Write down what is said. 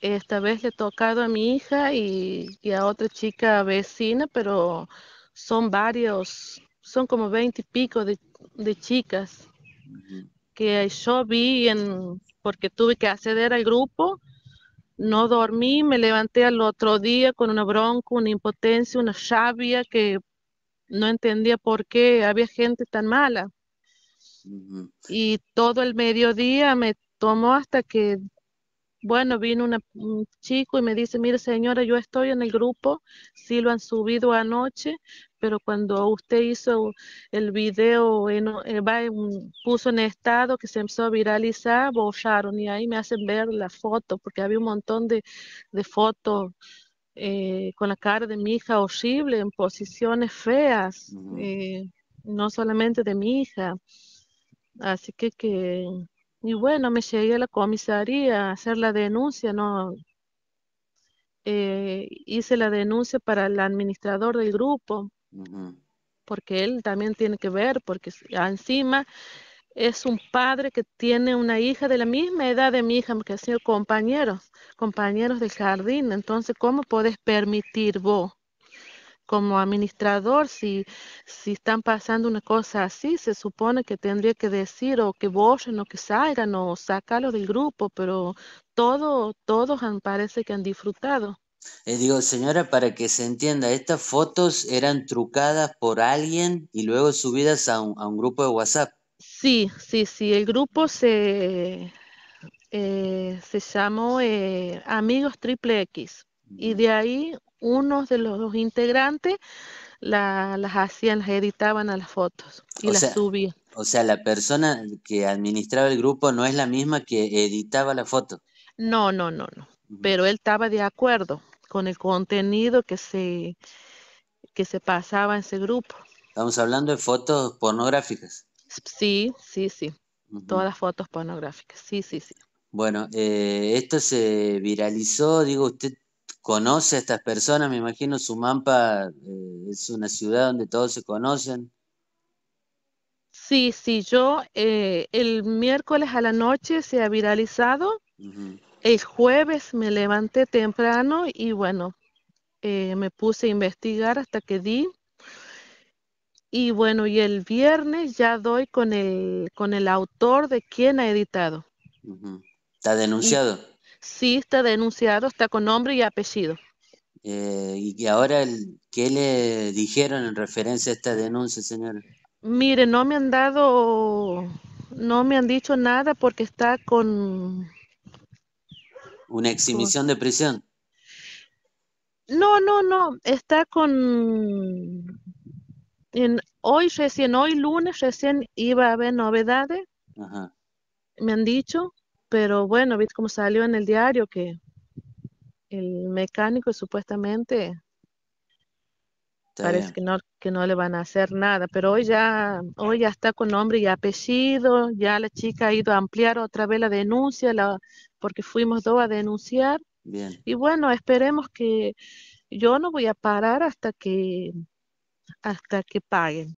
Esta vez le he tocado a mi hija y, a otra chica vecina, pero son varios, son como veinte y pico de, chicas que yo vi en, porque tuve que acceder al grupo. No dormí, me levanté al otro día con una bronca, una impotencia, una rabia que no entendía por qué había gente tan mala. Y todo el mediodía me tomó hasta que bueno, vino un chico y me dice, mire señora, yo estoy en el grupo, sí lo han subido anoche, pero cuando usted hizo el video, eh, puso en estado que se empezó a viralizar, borraron y ahí me hacen ver la foto, porque había un montón de, fotos eh, con la cara de mi hija horrible, en posiciones feas, eh, no solamente de mi hija. Así que que y bueno, me llegué a la comisaría a hacer la denuncia, ¿no? Eh, hice la denuncia para el administrador del grupo, porque él también tiene que ver, porque encima es un padre que tiene una hija de la misma edad de mi hija, que ha sido compañeros, compañeros del jardín. Entonces, ¿cómo puedes permitir vos como administrador, si, si están pasando una cosa así, se supone que tendría que decir o que borren o que salgan o sacarlo del grupo, pero todo, todos han, parece que han disfrutado. Eh, digo, señora, para que se entienda, estas fotos eran trucadas por alguien y luego subidas a un, grupo de WhatsApp. Sí, sí, sí, el grupo se, eh, se llamó eh, Amigos Triple X y de ahí uno de los dos integrantes las hacían, las editaban a las fotos y las subían. O sea, la persona que administraba el grupo no es la misma que editaba la foto. No, no, no, no. Pero él estaba de acuerdo con el contenido que se, que se pasaba en ese grupo. Estamos hablando de fotos pornográficas. Sí, sí, sí. Todas las fotos pornográficas. Sí, sí, sí. Bueno, eh, esto se viralizó, digo, usted conoce a estas personas, me imagino Sumampa mampa eh, es una ciudad donde todos se conocen. Sí, sí, yo eh, el miércoles a la noche se ha viralizado, el jueves me levanté temprano y bueno, eh, me puse a investigar hasta que di. Y bueno, y el viernes ya doy con el, con el autor de quien ha editado. ¿Está denunciado? Sí, está denunciado, está con nombre y apellido. Eh, y ahora, el, ¿qué le dijeron en referencia a esta denuncia, señor? Mire, no me han dado, no me han dicho nada porque está con... ¿Una exhibición de prisión? No, no, no, está con... En, hoy recién, hoy lunes recién iba a haber novedades, me han dicho, pero bueno, viste cómo salió en el diario que el mecánico supuestamente parece que no, que no le van a hacer nada, pero hoy ya, hoy ya está con nombre y apellido, ya la chica ha ido a ampliar otra vez la denuncia, la, porque fuimos dos a denunciar. Y bueno, esperemos que yo no voy a parar hasta que hasta que paguen.